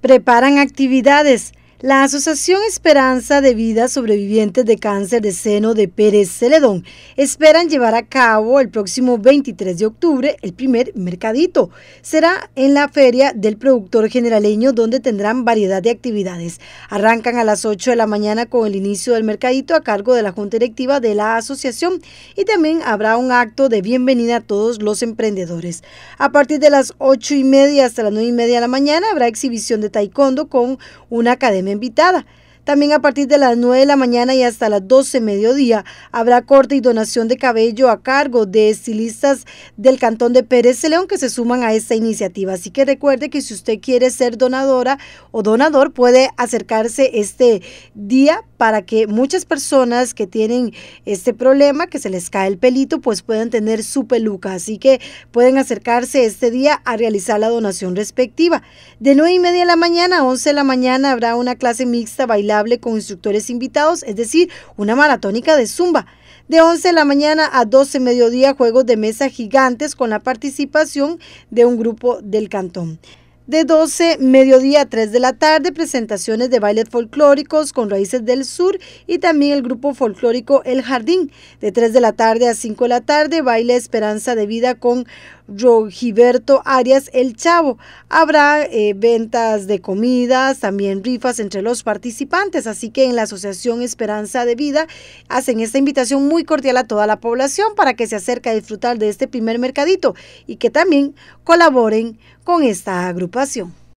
preparan actividades la Asociación Esperanza de Vida Sobrevivientes de Cáncer de Seno de Pérez Celedón esperan llevar a cabo el próximo 23 de octubre el primer mercadito. Será en la Feria del Productor Generaleño donde tendrán variedad de actividades. Arrancan a las 8 de la mañana con el inicio del mercadito a cargo de la Junta Directiva de la Asociación y también habrá un acto de bienvenida a todos los emprendedores. A partir de las 8 y media hasta las 9 y media de la mañana habrá exhibición de taekwondo con una academia invitada. También a partir de las 9 de la mañana y hasta las 12 mediodía habrá corte y donación de cabello a cargo de estilistas del Cantón de Pérez León que se suman a esta iniciativa. Así que recuerde que si usted quiere ser donadora o donador puede acercarse este día para que muchas personas que tienen este problema, que se les cae el pelito, pues puedan tener su peluca. Así que pueden acercarse este día a realizar la donación respectiva. De 9 y media de la mañana a 11 de la mañana habrá una clase mixta bailada con instructores invitados, es decir, una maratónica de zumba. De 11 de la mañana a 12 mediodía, juegos de mesa gigantes con la participación de un grupo del cantón. De 12 mediodía a 3 de la tarde, presentaciones de bailes folclóricos con raíces del sur y también el grupo folclórico El Jardín. De 3 de la tarde a 5 de la tarde, baile Esperanza de Vida con Rogiberto Arias El Chavo. Habrá eh, ventas de comidas, también rifas entre los participantes, así que en la Asociación Esperanza de Vida hacen esta invitación muy cordial a toda la población para que se acerque a disfrutar de este primer mercadito y que también colaboren con esta agrupación.